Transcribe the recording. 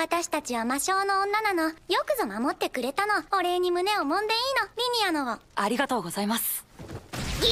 私たちは魔性の女なの。よくぞ守ってくれたの。お礼に胸を揉んでいいの、リニアのを。ありがとうございます。ニ